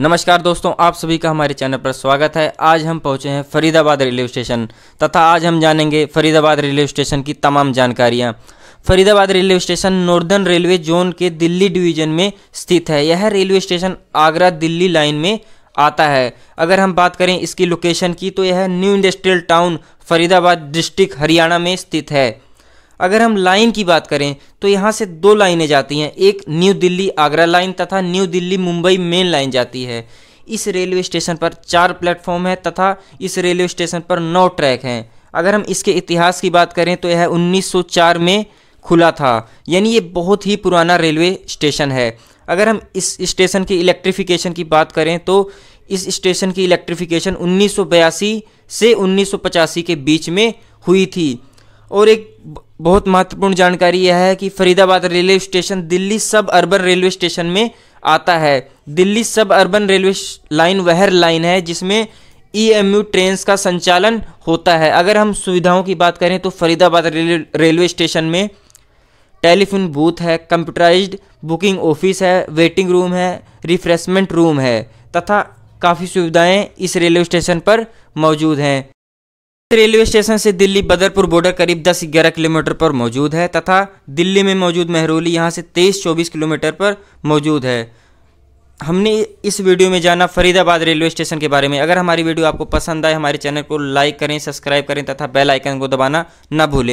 नमस्कार दोस्तों आप सभी का हमारे चैनल पर स्वागत है आज हम पहुंचे हैं फरीदाबाद रेलवे स्टेशन तथा आज हम जानेंगे फरीदाबाद रेलवे स्टेशन की तमाम जानकारियां Faridabad railway station northern railway zone के दिल्ली डिवीजन में स्थित है यह railway station Agra Delhi line में आता है अगर हम बात करें इसकी लोकेशन की तो यह new industrial town Faridabad district Haryana में स्थित है अगर हम लाइन की बात करें तो यहाँ से दो लाइनें जाती हैं एक न्यू दिल्ली आगरा लाइन तथा New Delhi Mumbai main line जाती है इस रेलवे स्टेशन पर चार प्लेटफॉर्म है तथा इस रेलवे स्टेशन पर नौ ट्रैक हैं अगर हम इसके इतिहास की बात करें तो यह 1904 में खुला था यानी ये बहुत ही पुराना रेलवे स्टेशन है अगर हम इस स्टेशन की इलेक्ट्रिफिकेशन की बात करें तो इस स्टेशन की इलेक्ट्रिफिकेशन 1982 से 1985 के बीच में हुई थी और एक बहुत महत्वपूर्ण जानकारी यह है कि Faridabad railway station Delhi suburban railway station में आता है Delhi suburban railway line वह लाइन है जिसमें E e M U train का संचालन होता है अगर हम सुविधाओं की बात करें तो फरीदाबाद रेलवे स्टेशन में टेलीफोन बूथ है कंप्यूटराइज्ड बुकिंग ऑफिस है वेटिंग रूम है रिफ्रेशमेंट रूम है तथा काफ़ी सुविधाएं इस रेलवे स्टेशन पर मौजूद हैं रेलवे स्टेशन से दिल्ली बदरपुर बॉर्डर करीब 10-11 किलोमीटर पर मौजूद है तथा दिल्ली में मौजूद मेहरोली यहां से 23-24 किलोमीटर पर मौजूद है हमने इस वीडियो में जाना फरीदाबाद रेलवे स्टेशन के बारे में अगर हमारी वीडियो आपको पसंद आए हमारे चैनल को लाइक करें सब्सक्राइब करें तथा बेल आइकन को दबाना न भूलें